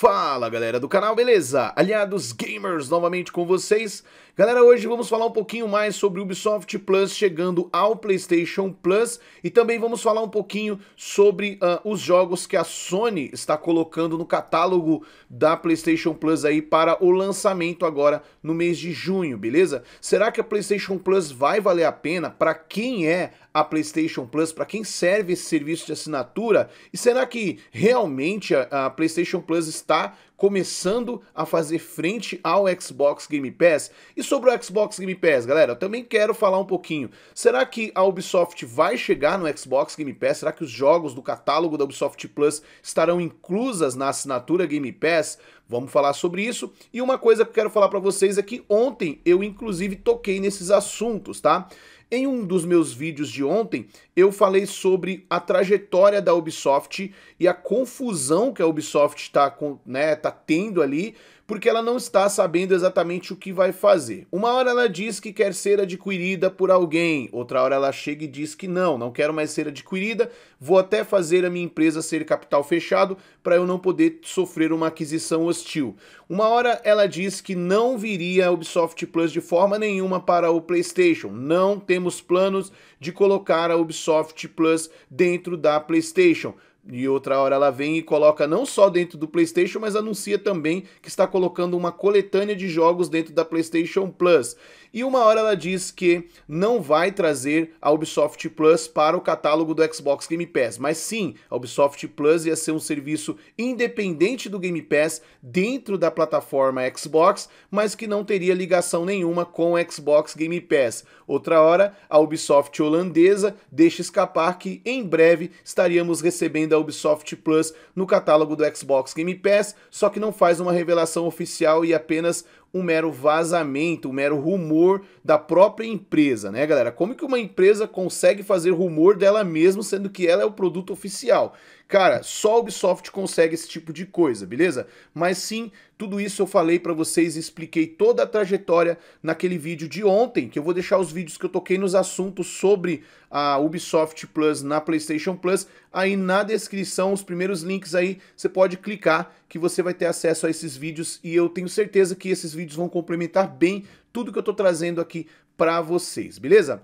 Fala galera do canal, beleza? Aliados Gamers novamente com vocês Galera, hoje vamos falar um pouquinho mais sobre Ubisoft Plus chegando ao PlayStation Plus e também vamos falar um pouquinho sobre uh, os jogos que a Sony está colocando no catálogo da PlayStation Plus aí para o lançamento agora no mês de junho, beleza? Será que a PlayStation Plus vai valer a pena para quem é a PlayStation Plus, para quem serve esse serviço de assinatura? E será que realmente a, a PlayStation Plus está começando a fazer frente ao Xbox Game Pass. E sobre o Xbox Game Pass, galera, eu também quero falar um pouquinho. Será que a Ubisoft vai chegar no Xbox Game Pass? Será que os jogos do catálogo da Ubisoft Plus estarão inclusas na assinatura Game Pass? Vamos falar sobre isso. E uma coisa que eu quero falar para vocês é que ontem eu inclusive toquei nesses assuntos, tá? Em um dos meus vídeos de ontem, eu falei sobre a trajetória da Ubisoft e a confusão que a Ubisoft está né, tá tendo ali porque ela não está sabendo exatamente o que vai fazer. Uma hora ela diz que quer ser adquirida por alguém, outra hora ela chega e diz que não, não quero mais ser adquirida, vou até fazer a minha empresa ser capital fechado para eu não poder sofrer uma aquisição hostil. Uma hora ela diz que não viria a Ubisoft Plus de forma nenhuma para o PlayStation, não temos planos de colocar a Ubisoft Plus dentro da PlayStation. E outra hora ela vem e coloca não só dentro do PlayStation, mas anuncia também que está colocando uma coletânea de jogos dentro da PlayStation Plus. E uma hora ela diz que não vai trazer a Ubisoft Plus para o catálogo do Xbox Game Pass, mas sim, a Ubisoft Plus ia ser um serviço independente do Game Pass dentro da plataforma Xbox, mas que não teria ligação nenhuma com o Xbox Game Pass. Outra hora, a Ubisoft holandesa deixa escapar que em breve estaríamos recebendo a Ubisoft Plus no catálogo do Xbox Game Pass, só que não faz uma revelação oficial e apenas um mero vazamento, um mero rumor da própria empresa, né, galera? Como que uma empresa consegue fazer rumor dela mesma, sendo que ela é o produto oficial? Cara, só a Ubisoft consegue esse tipo de coisa, beleza? Mas sim, tudo isso eu falei para vocês, expliquei toda a trajetória naquele vídeo de ontem, que eu vou deixar os vídeos que eu toquei nos assuntos sobre a Ubisoft Plus na PlayStation Plus aí na descrição, os primeiros links aí, você pode clicar que você vai ter acesso a esses vídeos e eu tenho certeza que esses vídeos vão complementar bem tudo que eu estou trazendo aqui para vocês, beleza?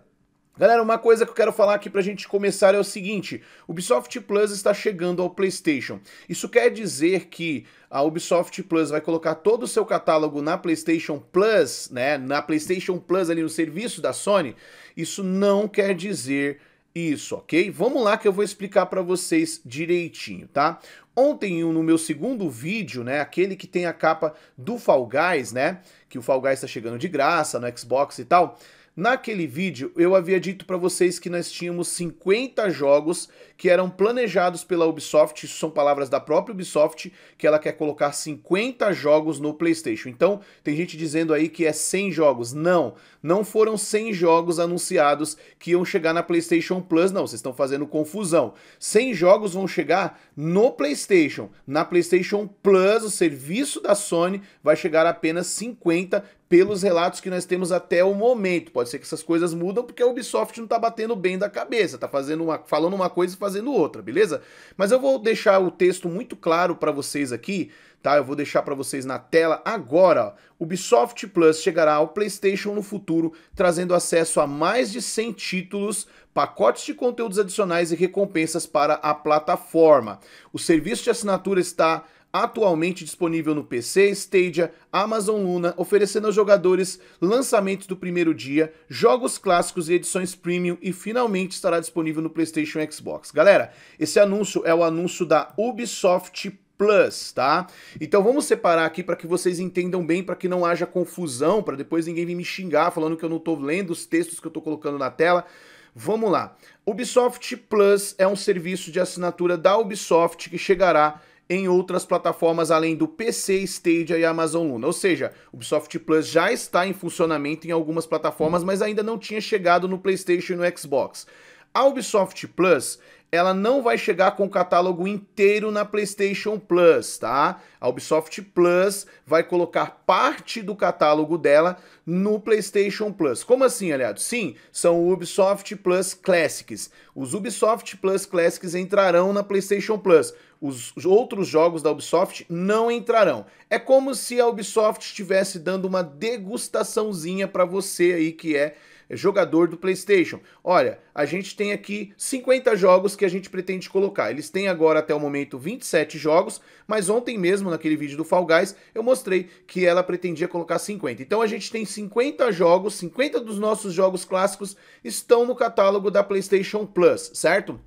Galera, uma coisa que eu quero falar aqui para a gente começar é o seguinte, Ubisoft Plus está chegando ao Playstation. Isso quer dizer que a Ubisoft Plus vai colocar todo o seu catálogo na PlayStation Plus, né, na PlayStation Plus ali no serviço da Sony. Isso não quer dizer isso, ok? Vamos lá que eu vou explicar para vocês direitinho, tá? Ontem, no meu segundo vídeo, né, aquele que tem a capa do Fall Guys, né, que o Fall Guys tá chegando de graça no Xbox e tal, Naquele vídeo eu havia dito para vocês que nós tínhamos 50 jogos que eram planejados pela Ubisoft, isso são palavras da própria Ubisoft, que ela quer colocar 50 jogos no PlayStation. Então, tem gente dizendo aí que é 100 jogos. Não, não foram 100 jogos anunciados que iam chegar na PlayStation Plus, não, vocês estão fazendo confusão. 100 jogos vão chegar no PlayStation. Na PlayStation Plus, o serviço da Sony vai chegar apenas 50 pelos relatos que nós temos até o momento. Pode ser que essas coisas mudam porque a Ubisoft não tá batendo bem da cabeça, tá fazendo uma, falando uma coisa e fazendo outra, beleza? Mas eu vou deixar o texto muito claro para vocês aqui, tá? Eu vou deixar para vocês na tela agora. Ó. Ubisoft Plus chegará ao PlayStation no futuro, trazendo acesso a mais de 100 títulos, pacotes de conteúdos adicionais e recompensas para a plataforma. O serviço de assinatura está atualmente disponível no PC, Stadia, Amazon Luna, oferecendo aos jogadores lançamentos do primeiro dia, jogos clássicos e edições premium e finalmente estará disponível no PlayStation e Xbox. Galera, esse anúncio é o anúncio da Ubisoft Plus, tá? Então vamos separar aqui para que vocês entendam bem, para que não haja confusão, para depois ninguém vir me xingar falando que eu não estou lendo os textos que eu estou colocando na tela. Vamos lá. Ubisoft Plus é um serviço de assinatura da Ubisoft que chegará em outras plataformas além do PC, Stadia e Amazon Luna. Ou seja, o Ubisoft Plus já está em funcionamento em algumas plataformas, mas ainda não tinha chegado no PlayStation e no Xbox. A Ubisoft Plus, ela não vai chegar com o catálogo inteiro na PlayStation Plus, tá? A Ubisoft Plus vai colocar parte do catálogo dela no PlayStation Plus. Como assim, aliado? Sim, são o Ubisoft Plus Classics. Os Ubisoft Plus Classics entrarão na PlayStation Plus os outros jogos da Ubisoft não entrarão. É como se a Ubisoft estivesse dando uma degustaçãozinha para você aí que é jogador do PlayStation. Olha, a gente tem aqui 50 jogos que a gente pretende colocar. Eles têm agora até o momento 27 jogos, mas ontem mesmo naquele vídeo do Fall Guys eu mostrei que ela pretendia colocar 50. Então a gente tem 50 jogos, 50 dos nossos jogos clássicos estão no catálogo da PlayStation Plus, certo?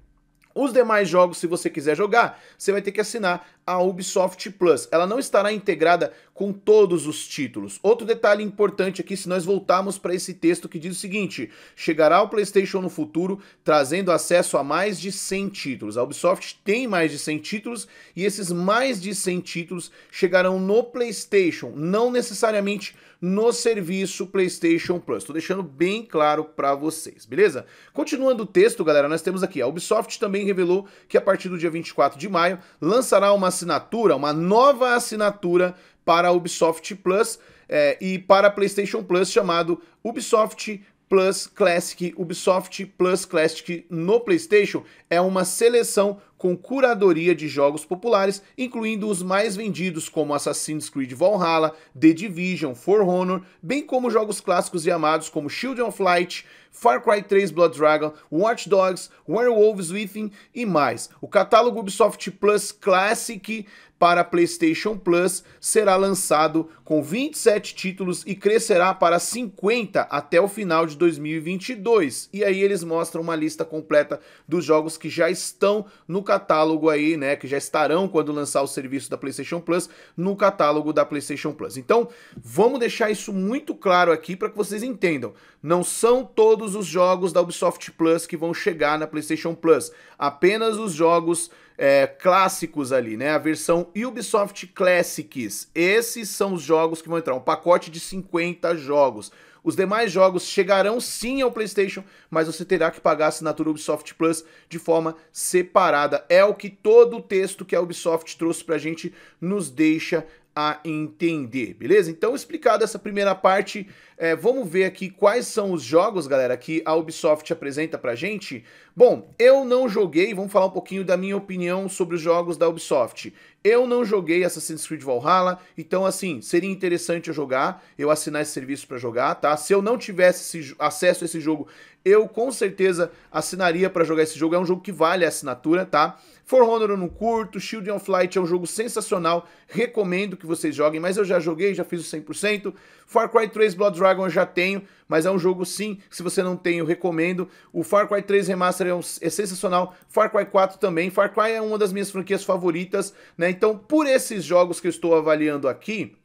Os demais jogos, se você quiser jogar, você vai ter que assinar a Ubisoft Plus. Ela não estará integrada com todos os títulos. Outro detalhe importante aqui, se nós voltarmos para esse texto que diz o seguinte: chegará ao PlayStation no futuro, trazendo acesso a mais de 100 títulos. A Ubisoft tem mais de 100 títulos e esses mais de 100 títulos chegarão no PlayStation, não necessariamente no serviço PlayStation Plus. Estou deixando bem claro para vocês, beleza? Continuando o texto, galera, nós temos aqui, a Ubisoft também revelou que a partir do dia 24 de maio lançará uma assinatura, uma nova assinatura para a Ubisoft Plus é, e para a PlayStation Plus chamado Ubisoft Plus Classic Ubisoft Plus Classic no PlayStation é uma seleção com curadoria de jogos populares, incluindo os mais vendidos como Assassin's Creed Valhalla, The Division, For Honor, bem como jogos clássicos e amados como Shield of Light, Far Cry 3 Blood Dragon, Watch Dogs, Werewolves Within e mais. O catálogo Ubisoft Plus Classic para PlayStation Plus será lançado com 27 títulos e crescerá para 50 até o final de 2022. E aí eles mostram uma lista completa dos jogos que já estão no catálogo aí, né, que já estarão quando lançar o serviço da PlayStation Plus no catálogo da PlayStation Plus. Então, vamos deixar isso muito claro aqui para que vocês entendam. Não são todos os jogos da Ubisoft Plus que vão chegar na PlayStation Plus, apenas os jogos é, clássicos ali, né? A versão Ubisoft Classics. Esses são os jogos que vão entrar, um pacote de 50 jogos. Os demais jogos chegarão sim ao PlayStation, mas você terá que pagar a assinatura Ubisoft Plus de forma separada. É o que todo o texto que a Ubisoft trouxe pra gente nos deixa a entender, beleza? Então, explicado essa primeira parte, é, vamos ver aqui quais são os jogos, galera, que a Ubisoft apresenta pra gente. Bom, eu não joguei, vamos falar um pouquinho da minha opinião sobre os jogos da Ubisoft. Eu não joguei Assassin's Creed Valhalla, então, assim, seria interessante eu jogar, eu assinar esse serviço para jogar, tá? Se eu não tivesse esse, acesso a esse jogo, eu com certeza assinaria para jogar esse jogo, é um jogo que vale a assinatura, tá? For Honor eu não curto, Shield of Flight é um jogo sensacional, recomendo que vocês joguem, mas eu já joguei, já fiz o 100%. Far Cry 3 Blood Dragon eu já tenho, mas é um jogo sim, se você não tem eu recomendo. O Far Cry 3 Remaster é, um, é sensacional, Far Cry 4 também, Far Cry é uma das minhas franquias favoritas, né? Então por esses jogos que eu estou avaliando aqui,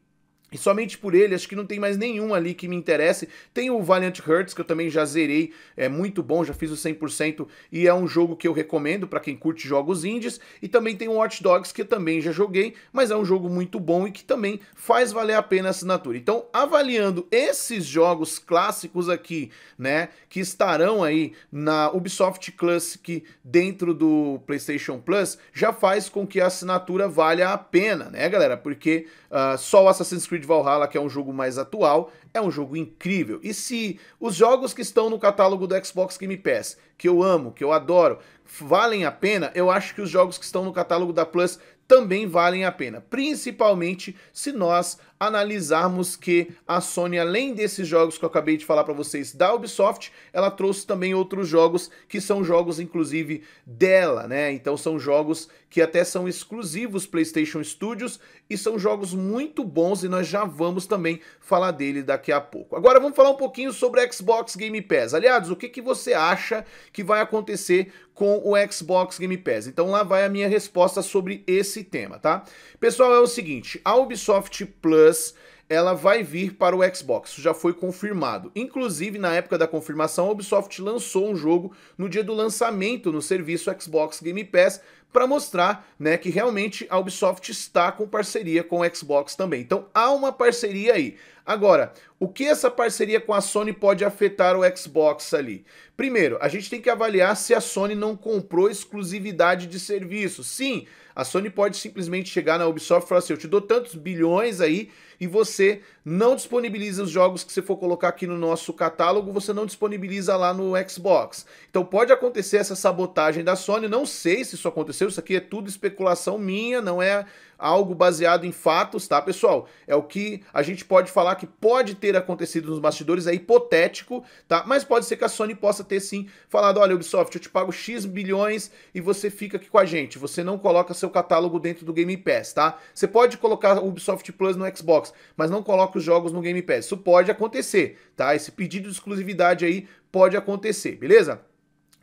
e somente por ele, acho que não tem mais nenhum ali que me interesse. Tem o Valiant Hearts, que eu também já zerei, é muito bom, já fiz o 100% e é um jogo que eu recomendo para quem curte jogos indies. E também tem o Watch Dogs, que eu também já joguei, mas é um jogo muito bom e que também faz valer a pena a assinatura. Então, avaliando esses jogos clássicos aqui, né, que estarão aí na Ubisoft Classic dentro do PlayStation Plus, já faz com que a assinatura valha a pena, né, galera? Porque uh, só o Assassin's Creed de Valhalla, que é um jogo mais atual, é um jogo incrível. E se os jogos que estão no catálogo do Xbox Game Pass, que eu amo, que eu adoro, valem a pena, eu acho que os jogos que estão no catálogo da Plus também valem a pena, principalmente se nós analisarmos que a Sony, além desses jogos que eu acabei de falar para vocês da Ubisoft, ela trouxe também outros jogos que são jogos inclusive dela, né? Então são jogos que até são exclusivos PlayStation Studios e são jogos muito bons e nós já vamos também falar dele daqui a pouco. Agora vamos falar um pouquinho sobre Xbox Game Pass. Aliados, o que, que você acha que vai acontecer com o Xbox Game Pass. Então lá vai a minha resposta sobre esse tema, tá? Pessoal, é o seguinte, a Ubisoft Plus ela vai vir para o Xbox, já foi confirmado. Inclusive, na época da confirmação, a Ubisoft lançou um jogo no dia do lançamento no serviço Xbox Game Pass para mostrar, né, que realmente a Ubisoft está com parceria com o Xbox também. Então, há uma parceria aí. Agora, o que essa parceria com a Sony pode afetar o Xbox ali? Primeiro, a gente tem que avaliar se a Sony não comprou exclusividade de serviço. Sim, a Sony pode simplesmente chegar na Ubisoft e falar assim: "Eu te dou tantos bilhões aí, e você não disponibiliza os jogos que você for colocar aqui no nosso catálogo, você não disponibiliza lá no Xbox. Então pode acontecer essa sabotagem da Sony, não sei se isso aconteceu, isso aqui é tudo especulação minha, não é algo baseado em fatos, tá, pessoal? É o que a gente pode falar que pode ter acontecido nos bastidores, é hipotético, tá? Mas pode ser que a Sony possa ter sim falado: olha, Ubisoft, eu te pago X bilhões e você fica aqui com a gente. Você não coloca seu catálogo dentro do Game Pass, tá? Você pode colocar o Ubisoft Plus no Xbox, mas não coloca os jogos no Game Pass. Isso pode acontecer, tá? Esse pedido de exclusividade aí pode acontecer, beleza?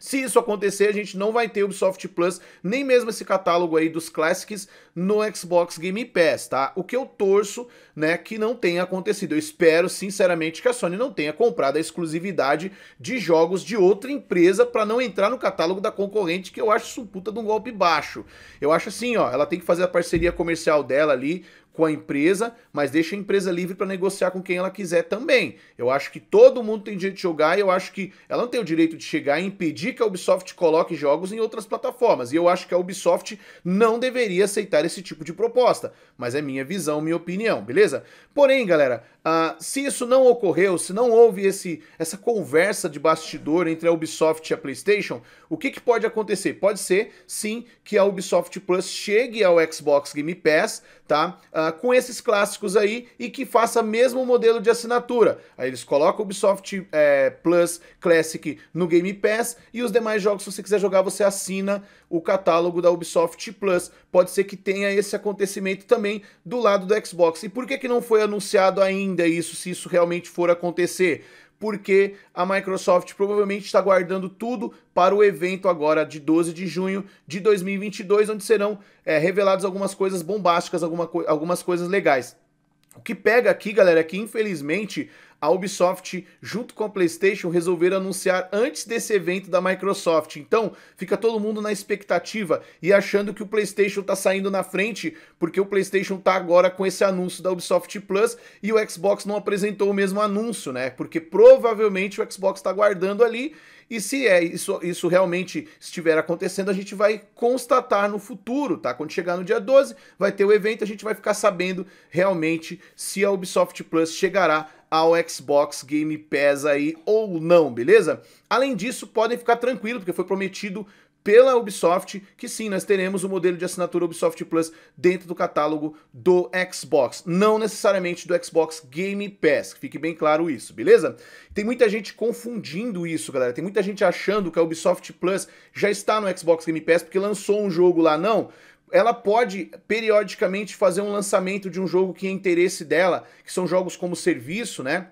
Se isso acontecer, a gente não vai ter Ubisoft Plus, nem mesmo esse catálogo aí dos Classics no Xbox Game Pass, tá? O que eu torço, né, que não tenha acontecido. Eu espero, sinceramente, que a Sony não tenha comprado a exclusividade de jogos de outra empresa para não entrar no catálogo da concorrente, que eu acho isso um puta de um golpe baixo. Eu acho assim, ó, ela tem que fazer a parceria comercial dela ali com a empresa, mas deixa a empresa livre para negociar com quem ela quiser também. Eu acho que todo mundo tem direito de jogar e eu acho que ela não tem o direito de chegar e impedir que a Ubisoft coloque jogos em outras plataformas. E eu acho que a Ubisoft não deveria aceitar esse tipo de proposta. Mas é minha visão, minha opinião, beleza? Porém, galera, uh, se isso não ocorreu, se não houve esse, essa conversa de bastidor entre a Ubisoft e a PlayStation, o que, que pode acontecer? Pode ser, sim, que a Ubisoft Plus chegue ao Xbox Game Pass, tá? Uh, ah, com esses clássicos aí e que faça mesmo o modelo de assinatura. Aí eles colocam o Ubisoft é, Plus Classic no Game Pass e os demais jogos, se você quiser jogar, você assina o catálogo da Ubisoft Plus. Pode ser que tenha esse acontecimento também do lado do Xbox. E por que, que não foi anunciado ainda isso, se isso realmente for acontecer? porque a Microsoft provavelmente está guardando tudo para o evento agora de 12 de junho de 2022, onde serão é, reveladas algumas coisas bombásticas, alguma, algumas coisas legais. O que pega aqui, galera, é que infelizmente a Ubisoft, junto com a PlayStation, resolveram anunciar antes desse evento da Microsoft. Então, fica todo mundo na expectativa e achando que o PlayStation está saindo na frente, porque o PlayStation está agora com esse anúncio da Ubisoft Plus e o Xbox não apresentou o mesmo anúncio, né? Porque provavelmente o Xbox está guardando ali e se é isso, isso realmente estiver acontecendo, a gente vai constatar no futuro, tá? Quando chegar no dia 12, vai ter o evento, a gente vai ficar sabendo realmente se a Ubisoft Plus chegará ao Xbox Game Pass aí ou não, beleza? Além disso, podem ficar tranquilos, porque foi prometido pela Ubisoft, que sim, nós teremos o modelo de assinatura Ubisoft Plus dentro do catálogo do Xbox, não necessariamente do Xbox Game Pass, fique bem claro isso, beleza? Tem muita gente confundindo isso, galera, tem muita gente achando que a Ubisoft Plus já está no Xbox Game Pass porque lançou um jogo lá, não, ela pode periodicamente fazer um lançamento de um jogo que é interesse dela, que são jogos como serviço, né?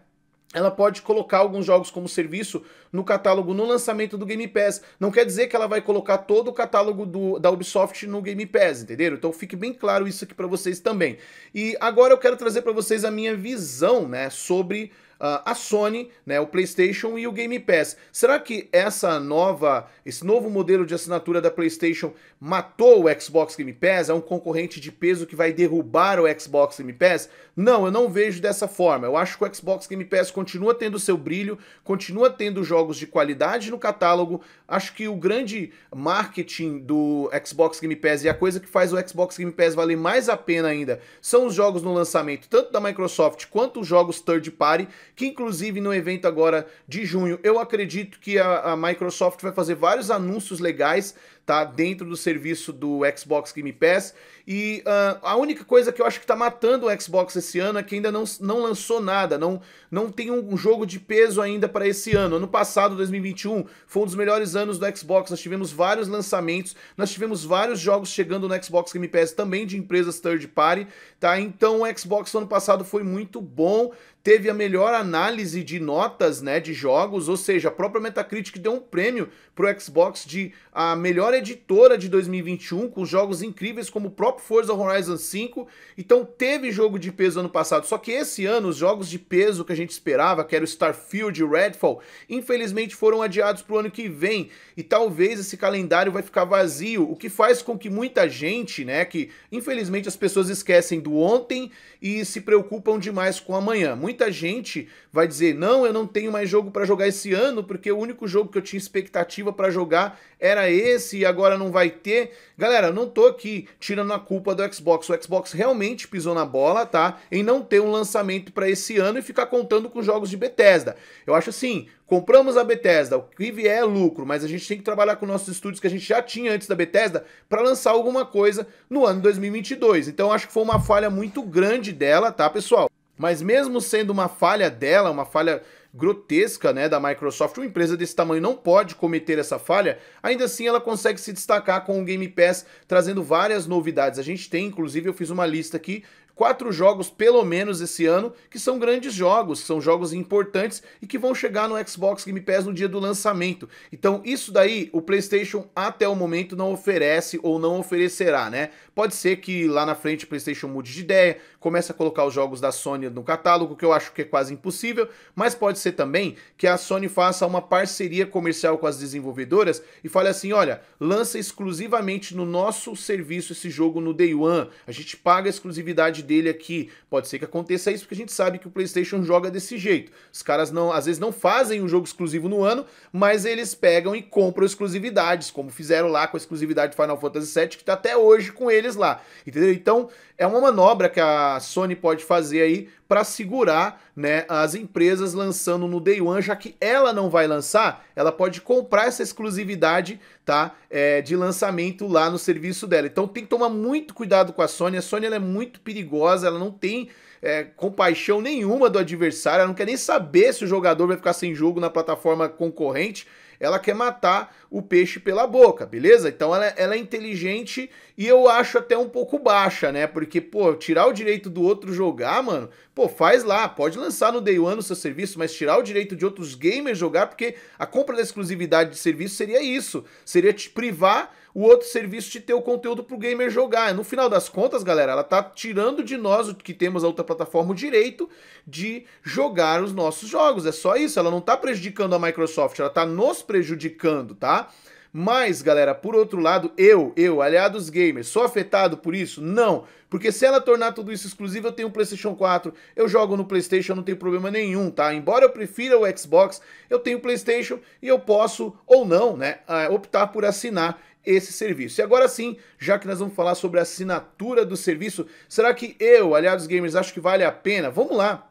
ela pode colocar alguns jogos como serviço no catálogo no lançamento do Game Pass. Não quer dizer que ela vai colocar todo o catálogo do, da Ubisoft no Game Pass, entendeu Então fique bem claro isso aqui para vocês também. E agora eu quero trazer para vocês a minha visão, né, sobre uh, a Sony, né, o PlayStation e o Game Pass. Será que essa nova, esse novo modelo de assinatura da PlayStation matou o Xbox Game Pass? É um concorrente de peso que vai derrubar o Xbox Game Pass? Não, eu não vejo dessa forma. Eu acho que o Xbox Game Pass continua tendo seu brilho, continua tendo jogos de qualidade no catálogo. Acho que o grande marketing do Xbox Game Pass e a coisa que faz o Xbox Game Pass valer mais a pena ainda são os jogos no lançamento, tanto da Microsoft quanto os jogos third party que inclusive no evento agora de junho, eu acredito que a, a Microsoft vai fazer vários anúncios legais tá? Dentro do serviço do Xbox Game Pass. E uh, a única coisa que eu acho que tá matando o Xbox esse ano é que ainda não, não lançou nada, não, não tem um jogo de peso ainda para esse ano. Ano passado, 2021, foi um dos melhores anos do Xbox, nós tivemos vários lançamentos, nós tivemos vários jogos chegando no Xbox Game Pass também de empresas third party, tá? Então o Xbox ano passado foi muito bom, teve a melhor análise de notas, né, de jogos, ou seja, a própria Metacritic deu um prêmio pro Xbox de a melhor editora de 2021, com jogos incríveis como o próprio Forza Horizon 5. Então teve jogo de peso ano passado, só que esse ano os jogos de peso que a gente esperava, que era o Starfield e Redfall, infelizmente foram adiados para o ano que vem. E talvez esse calendário vai ficar vazio, o que faz com que muita gente, né, que infelizmente as pessoas esquecem do ontem e se preocupam demais com amanhã. Muita gente vai dizer: "Não, eu não tenho mais jogo para jogar esse ano, porque o único jogo que eu tinha expectativa para jogar era esse e agora não vai ter. Galera, não tô aqui tirando a culpa do Xbox. O Xbox realmente pisou na bola, tá? Em não ter um lançamento para esse ano e ficar contando com jogos de Bethesda. Eu acho assim, compramos a Bethesda, o que vier é lucro, mas a gente tem que trabalhar com nossos estúdios que a gente já tinha antes da Bethesda para lançar alguma coisa no ano 2022. Então acho que foi uma falha muito grande dela, tá, pessoal? Mas mesmo sendo uma falha dela, uma falha grotesca né, da Microsoft. Uma empresa desse tamanho não pode cometer essa falha, ainda assim ela consegue se destacar com o Game Pass, trazendo várias novidades. A gente tem, inclusive, eu fiz uma lista aqui quatro jogos pelo menos esse ano, que são grandes jogos, são jogos importantes e que vão chegar no Xbox Game Pass no dia do lançamento. Então, isso daí o PlayStation até o momento não oferece ou não oferecerá, né? Pode ser que lá na frente o PlayStation mude de ideia, comece a colocar os jogos da Sony no catálogo, que eu acho que é quase impossível, mas pode ser também que a Sony faça uma parceria comercial com as desenvolvedoras e fale assim: olha, lança exclusivamente no nosso serviço esse jogo no Day One, a gente paga a exclusividade dele aqui. Pode ser que aconteça isso, porque a gente sabe que o PlayStation joga desse jeito. Os caras não, às vezes não fazem um jogo exclusivo no ano, mas eles pegam e compram exclusividades, como fizeram lá com a exclusividade de Final Fantasy VII, que tá até hoje com eles lá, entendeu? Então, é uma manobra que a Sony pode fazer aí para segurar, né, as empresas lançando no Day One, já que ela não vai lançar, ela pode comprar essa exclusividade, tá, é, de lançamento lá no serviço dela. Então, tem que tomar muito cuidado com a Sony. A Sony ela é muito perigosa, ela não tem é, compaixão nenhuma do adversário, ela não quer nem saber se o jogador vai ficar sem jogo na plataforma concorrente ela quer matar o peixe pela boca, beleza? Então ela, é, ela é inteligente e eu acho até um pouco baixa, né? Porque, pô, tirar o direito do outro jogar, mano, pô, faz lá, pode lançar no Day One o seu serviço, mas tirar o direito de outros gamers jogar, porque a compra da exclusividade de serviço seria isso, seria te privar o outro serviço de ter o conteúdo pro gamer jogar. No final das contas, galera, ela tá tirando de nós, que temos a outra plataforma, o direito de jogar os nossos jogos. É só isso, ela não tá prejudicando a Microsoft, ela tá nos prejudicando, tá? Mas, galera, por outro lado, eu, eu, aliados gamers, sou afetado por isso? Não, porque se ela tornar tudo isso exclusivo, eu tenho um PlayStation 4, eu jogo no PlayStation, não tem problema nenhum, tá? Embora eu prefira o Xbox, eu tenho o PlayStation e eu posso ou não, né, ah, optar por assinar esse serviço. E agora sim, já que nós vamos falar sobre a assinatura do serviço, será que eu, aliados gamers, acho que vale a pena? Vamos lá.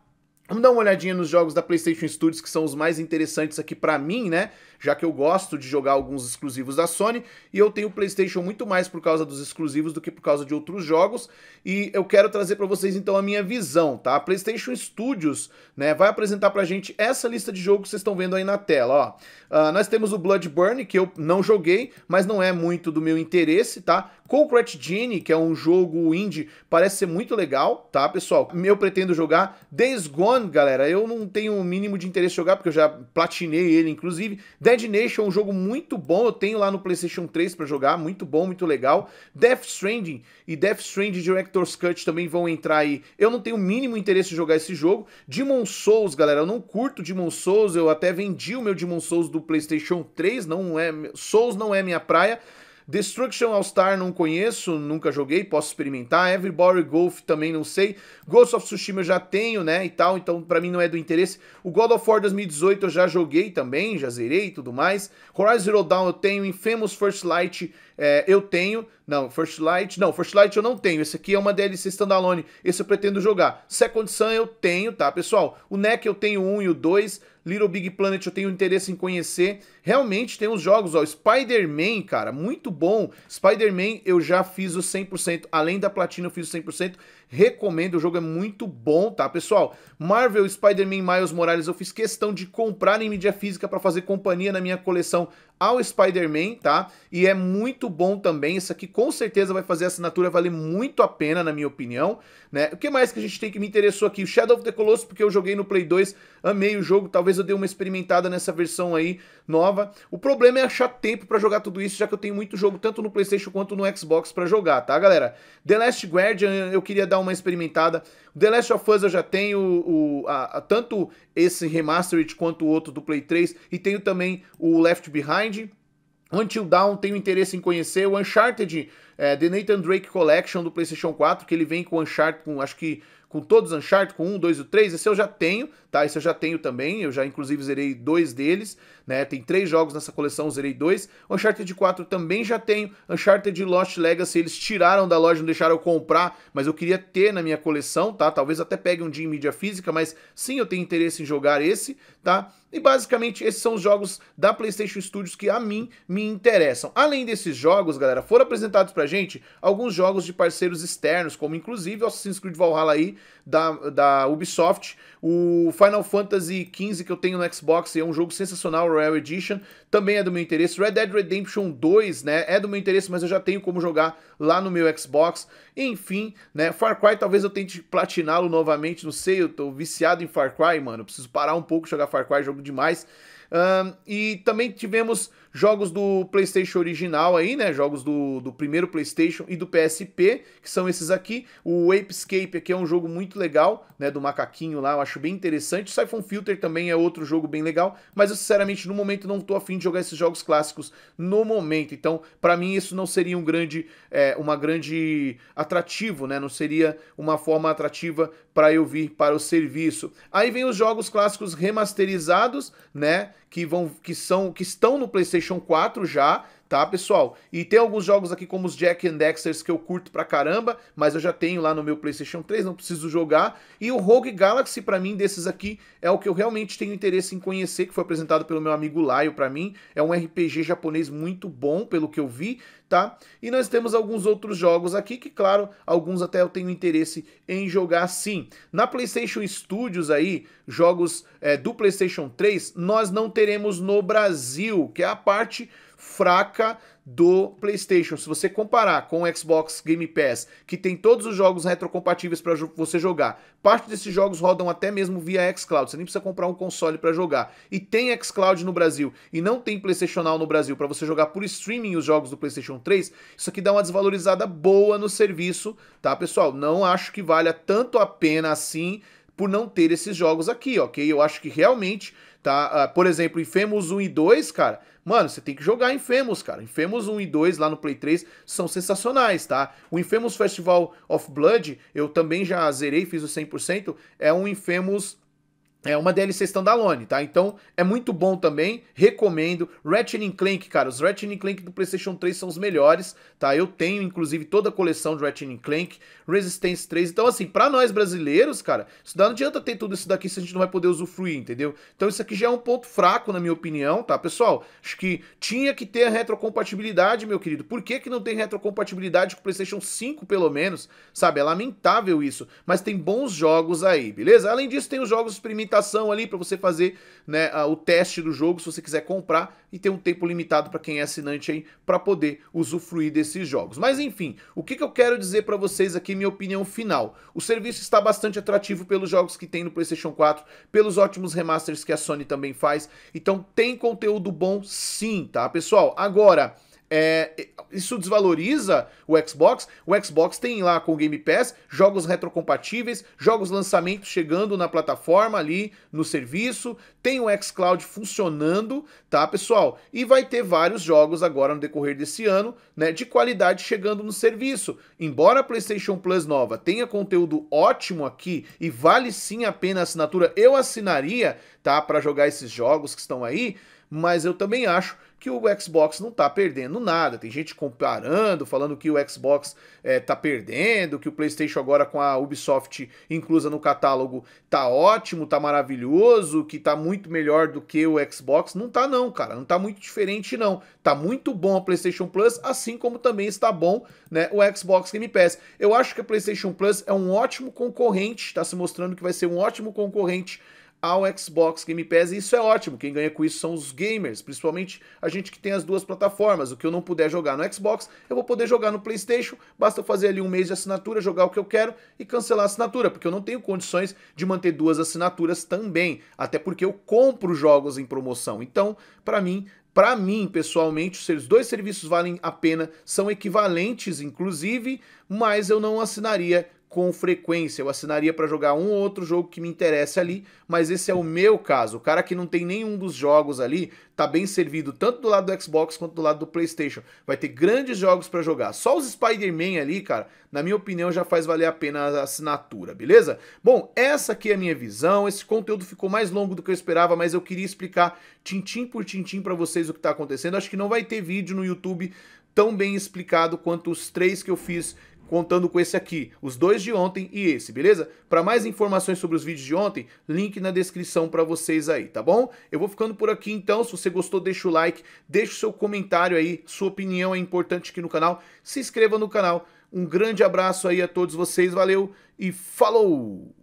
Vamos dar uma olhadinha nos jogos da PlayStation Studios que são os mais interessantes aqui para mim, né? já que eu gosto de jogar alguns exclusivos da Sony e eu tenho o PlayStation muito mais por causa dos exclusivos do que por causa de outros jogos. E eu quero trazer para vocês então a minha visão, tá? A PlayStation Studios, né, vai apresentar pra gente essa lista de jogos que vocês estão vendo aí na tela, ó. Uh, nós temos o Bloodborne, que eu não joguei, mas não é muito do meu interesse, tá? Concrete Genie, que é um jogo indie, parece ser muito legal, tá, pessoal? Eu pretendo jogar. Days Gone, galera, eu não tenho o um mínimo de interesse em jogar, porque eu já platinei ele, inclusive. Dead Nation é um jogo muito bom, eu tenho lá no PlayStation 3 para jogar, muito bom, muito legal. Death Stranding e Death Stranding Director's Cut também vão entrar aí. Eu não tenho o mínimo interesse em jogar esse jogo. Demon Souls, galera, eu não curto Demon Souls, eu até vendi o meu Demon Souls do PlayStation 3, não é Souls não é minha praia. Destruction All Star não conheço, nunca joguei, posso experimentar. Everybody Golf também não sei. Ghost of Tsushima eu já tenho, né, e tal, então para mim não é do interesse. O God of War 2018 eu já joguei também, já zerei e tudo mais. Horizon Zero Dawn eu tenho, Infamous First Light é, eu tenho. Não, First Light. Não, First Light eu não tenho. Esse aqui é uma DLC standalone. Esse eu pretendo jogar. Second Sun eu tenho, tá, pessoal? O NEC eu tenho um e o dois. Little Big Planet eu tenho interesse em conhecer. Realmente tem uns jogos, ó. Spider-Man, cara, muito bom. Spider-Man eu já fiz o 100%. Além da platina eu fiz o 100%. Recomendo, o jogo é muito bom, tá, pessoal? Marvel Spider-Man Miles Morales, eu fiz questão de comprar em mídia física para fazer companhia na minha coleção ao Spider-Man, tá? E é muito bom também, isso aqui com certeza vai fazer a assinatura valer muito a pena, na minha opinião, né? O que mais que a gente tem que me interessou aqui? O Shadow of the Colossus, porque eu joguei no Play 2, amei o jogo, talvez eu dê uma experimentada nessa versão aí nova. O problema é achar tempo para jogar tudo isso, já que eu tenho muito jogo tanto no PlayStation quanto no Xbox para jogar, tá, galera? The Last Guardian, eu queria dar dar uma experimentada. The Last of Us eu já tenho o, a, a, tanto esse Remastered quanto o outro do Play 3. E tenho também o Left Behind. Until Dawn, tenho interesse em conhecer. O Uncharted, é, The Nathan Drake Collection do PlayStation 4, que ele vem com Uncharted, com acho que com todos os Uncharted, com 1, 2 e 3, esse eu já tenho, tá? Isso eu já tenho também, eu já inclusive zerei dois deles, né? Tem três jogos nessa coleção, zerei dois. Uncharted 4 também já tenho. Uncharted Lost Legacy eles tiraram da loja, não deixaram eu comprar, mas eu queria ter na minha coleção, tá? Talvez até pegue um dia em mídia física, mas sim, eu tenho interesse em jogar esse, tá? E basicamente esses são os jogos da PlayStation Studios que a mim me interessam. Além desses jogos, galera, foram apresentados pra gente alguns jogos de parceiros externos, como inclusive o Assassin's Creed Valhalla aí da, da Ubisoft, o Final Fantasy XV que eu tenho no Xbox é um jogo sensacional, Royal Edition, também é do meu interesse. Red Dead Redemption 2, né, é do meu interesse, mas eu já tenho como jogar lá no meu Xbox. Enfim, né, Far Cry talvez eu tente platiná-lo novamente, não sei, eu tô viciado em Far Cry, mano. Eu preciso parar um pouco, jogar Far Cry, jogo demais. Um, e também tivemos jogos do PlayStation original aí, né? Jogos do, do primeiro PlayStation e do PSP, que são esses aqui. O Apescape aqui é um jogo muito legal, né? Do macaquinho lá, eu acho bem interessante. O Siphon Filter também é outro jogo bem legal, mas eu sinceramente no momento não tô afim de jogar esses jogos clássicos no momento. Então, para mim isso não seria um grande, é, uma grande atrativo, né? Não seria uma forma atrativa para eu vir para o serviço. Aí vem os jogos clássicos remasterizados, né? que vão que são que estão no PlayStation 4 já tá, pessoal? E tem alguns jogos aqui como os Jack and Dexters que eu curto pra caramba, mas eu já tenho lá no meu PlayStation 3, não preciso jogar. E o Rogue Galaxy, para mim, desses aqui, é o que eu realmente tenho interesse em conhecer, que foi apresentado pelo meu amigo Laio para mim. É um RPG japonês muito bom, pelo que eu vi, tá? E nós temos alguns outros jogos aqui que, claro, alguns até eu tenho interesse em jogar sim. Na PlayStation Studios aí, jogos é, do PlayStation 3, nós não teremos no Brasil, que é a parte fraca do PlayStation. Se você comparar com o Xbox Game Pass, que tem todos os jogos retrocompatíveis para você jogar, parte desses jogos rodam até mesmo via xCloud. Você nem precisa comprar um console para jogar. E tem xCloud no Brasil e não tem PlayStation Now no Brasil para você jogar por streaming os jogos do PlayStation 3. Isso aqui dá uma desvalorizada boa no serviço, tá, pessoal? Não acho que valha tanto a pena assim por não ter esses jogos aqui, ok? Eu acho que realmente tá? Ah, por exemplo, em Infamous 1 e 2, cara, mano, você tem que jogar Infamous, cara. Infamous 1 e 2 lá no Play 3 são sensacionais, tá? O Infamous Festival of Blood, eu também já zerei, fiz o 100%, é um Infamous é uma DLC standalone, tá? Então é muito bom também, recomendo. Ratchet Clank, cara, os Ratchet Clank do PlayStation 3 são os melhores, tá? Eu tenho, inclusive, toda a coleção de Ratchet Clank, Resistance 3. Então, assim, para nós brasileiros, cara, isso não adianta ter tudo isso daqui se a gente não vai poder usufruir, entendeu? Então isso aqui já é um ponto fraco, na minha opinião, tá? Pessoal, acho que tinha que ter a retrocompatibilidade, meu querido. Por que, que não tem retrocompatibilidade com o PlayStation 5, pelo menos? Sabe, é lamentável isso. Mas tem bons jogos aí, beleza? Além disso, tem os jogos experimentais limitação ali para você fazer né, o teste do jogo, se você quiser comprar, e tem um tempo limitado para quem é assinante aí para poder usufruir desses jogos. Mas enfim, o que, que eu quero dizer para vocês aqui, minha opinião final. O serviço está bastante atrativo pelos jogos que tem no PlayStation 4, pelos ótimos remasters que a Sony também faz. Então tem conteúdo bom sim, tá, pessoal? Agora, é, isso desvaloriza o Xbox. O Xbox tem lá com o Game Pass jogos retrocompatíveis, jogos lançamentos chegando na plataforma ali no serviço, tem o xCloud funcionando, tá, pessoal? E vai ter vários jogos agora no decorrer desse ano, né, de qualidade chegando no serviço. Embora a PlayStation Plus nova tenha conteúdo ótimo aqui e vale sim a pena a assinatura, eu assinaria, tá, para jogar esses jogos que estão aí, mas eu também acho que o Xbox não está perdendo nada. Tem gente comparando, falando que o Xbox está é, perdendo, que o PlayStation agora com a Ubisoft inclusa no catálogo tá ótimo, tá maravilhoso, que tá muito melhor do que o Xbox. Não tá não, cara. Não tá muito diferente não. Tá muito bom a PlayStation Plus, assim como também está bom, né, o Xbox Game Pass. Eu acho que a PlayStation Plus é um ótimo concorrente, está se mostrando que vai ser um ótimo concorrente ao Xbox Game Pass, e isso é ótimo. Quem ganha com isso são os gamers, principalmente a gente que tem as duas plataformas. O que eu não puder jogar no Xbox, eu vou poder jogar no PlayStation. Basta fazer ali um mês de assinatura, jogar o que eu quero e cancelar a assinatura, porque eu não tenho condições de manter duas assinaturas também, até porque eu compro jogos em promoção. Então, para mim, para mim, pessoalmente, os dois serviços valem a pena, são equivalentes, inclusive, mas eu não assinaria com frequência. Eu assinaria para jogar um ou outro jogo que me interessa ali, mas esse é o meu caso. O cara que não tem nenhum dos jogos ali tá bem servido tanto do lado do Xbox quanto do lado do PlayStation. Vai ter grandes jogos para jogar. Só os Spider-Man ali, cara, na minha opinião já faz valer a pena a assinatura, beleza? Bom, essa aqui é a minha visão. Esse conteúdo ficou mais longo do que eu esperava, mas eu queria explicar tintim por tintim para vocês o que tá acontecendo. Acho que não vai ter vídeo no YouTube tão bem explicado quanto os três que eu fiz contando com esse aqui, os dois de ontem e esse, beleza? Para mais informações sobre os vídeos de ontem, link na descrição para vocês aí, tá bom? Eu vou ficando por aqui então, se você gostou, deixa o like, deixa o seu comentário aí, sua opinião é importante aqui no canal, se inscreva no canal. Um grande abraço aí a todos vocês, valeu e falou!